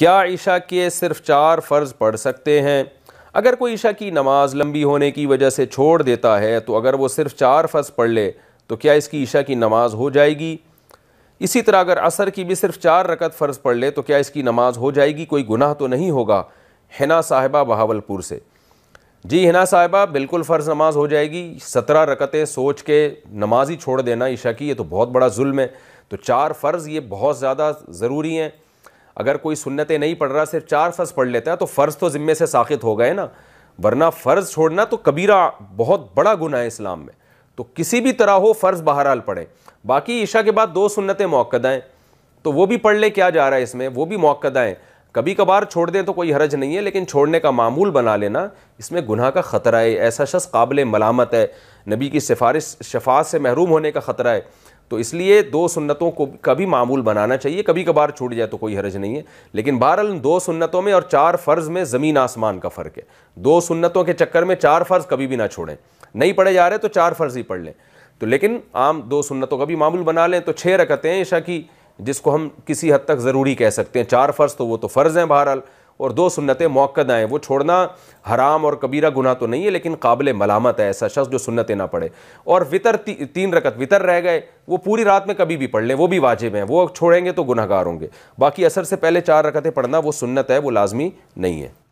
क्या ईशा के सिर्फ चार फ़र्ज़ पढ़ सकते हैं अगर कोई ईशा की नमाज लंबी होने की वजह से छोड़ देता है तो अगर वो सिर्फ चार फ़र्ज़ पढ़ ले तो क्या इसकी ईशा की नमाज हो जाएगी इसी तरह अगर असर की भी सिर्फ चार रकत फ़र्ज़ पढ़ ले तो क्या इसकी नमाज हो जाएगी कोई गुनाह तो नहीं होगा हिना साहिबा बहावलपुर से जी हिना साहिबा बिल्कुल फ़र्ज़ नमाज हो जाएगी सत्रह रकतें सोच के नमाज ही छोड़ देना ईशा की ये तो बहुत बड़ा जुल्म है तो चार फ़र्ज़ ये बहुत ज़्यादा ज़रूरी हैं अगर कोई सुन्नतें नहीं पढ़ रहा सिर्फ चार फर्ज पढ़ लेता है तो फ़र्ज़ तो ज़िम्मे से साखित हो गए ना वरना फ़र्ज़ छोड़ना तो कबीरा बहुत बड़ा गुना है इस्लाम में तो किसी भी तरह हो फ़र्ज़ बहरहाल पढ़े बाकी ईशा के बाद दो सुन्नतें मौकदाएँ तो वो भी पढ़ ले क्या जा रहा है इसमें वो भी मौकदाएँ कभी कभार छोड़ दें तो कोई हरज नहीं है लेकिन छोड़ने का मामूल बना लेना इसमें गुनाह का ख़तरा है ऐसा शख्स काबिल मलामत है नबी की सिफारिश शफात से महरूम होने का ख़तरा है तो इसलिए दो सुन्नतों को कभी मामूल बनाना चाहिए कभी कभार छूट जाए तो कोई हर्ज नहीं है लेकिन बहर दो सुन्नतों में और चार फ़र्ज़ में ज़मीन आसमान का फ़र्क है दो सुन्नतों के चक्कर में चार फ़र्ज़ कभी भी ना छोड़ें नहीं पढ़े जा रहे तो चार फ़र्ज़ ही पढ़ लें तो लेकिन आम दो सुन्नतों का भी मामूल बना लें तो छः रकतें ऐशा की जिसको हम किसी हद तक ज़रूरी कह सकते हैं चार फ़र्ज़ तो वो तो फ़र्ज़ हैं बहरहाल और दो सुन्नतें मौक़द आएँ वो छोड़ना हराम और कबीरा गुना तो नहीं है लेकिन काबिल मलामत है ऐसा शख्स जो सुन्नतें ना पढ़े और वितर ती, तीन रकत वितर रह गए वो पूरी रात में कभी भी पढ़ लें वो भी वाजिब हैं वो छोड़ेंगे तो गुनागार होंगे बाकी असर से पहले चार रकतें पढ़ना वो सुन्नत है वो लाजमी नहीं है